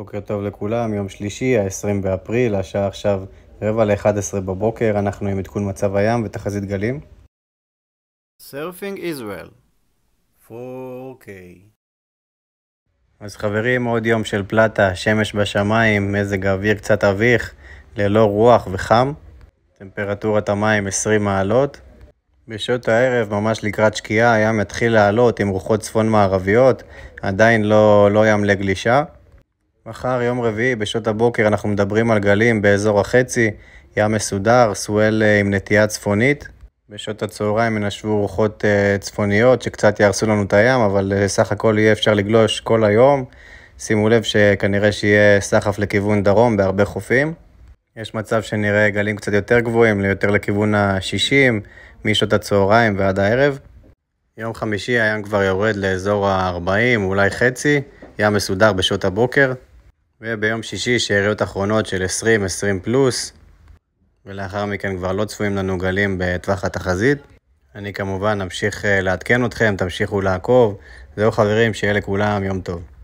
בוקר טוב לכולם, יום שלישי, ה-20 באפריל, השעה עכשיו רבע ל-11 בבוקר, אנחנו עם עדכון מצב הים ותחזית גלים. סרפינג ישראל, 4K אז חברים, עוד יום של פלטה, שמש בשמיים, מזג האוויר קצת אביך, ללא רוח וחם, טמפרטורת המים 20 מעלות. בשעות הערב, ממש לקראת שקיעה, הים יתחיל לעלות עם רוחות צפון-מערביות, עדיין לא, לא ים לגלישה. מחר, יום רביעי, בשעות הבוקר, אנחנו מדברים על גלים באזור החצי, ים מסודר, סואל אה, עם נטייה צפונית. בשעות הצהריים ינשבו רוחות אה, צפוניות שקצת יהרסו לנו את הים, אבל אה, סך הכל יהיה אפשר לגלוש כל היום. שימו לב שכנראה שיהיה סחף לכיוון דרום בהרבה חופים. יש מצב שנראה גלים קצת יותר גבוהים, יותר לכיוון ה-60, משעות הצהריים ועד הערב. יום חמישי הים כבר יורד לאזור ה-40, אולי חצי, ים מסודר בשעות הבוקר. וביום שישי שאריות אחרונות של 20-20 פלוס, ולאחר מכן כבר לא צפויים לנו גלים בטווח התחזית. אני כמובן אמשיך אה, לעדכן אתכם, תמשיכו לעקוב. זהו חברים, שיהיה לכולם יום טוב.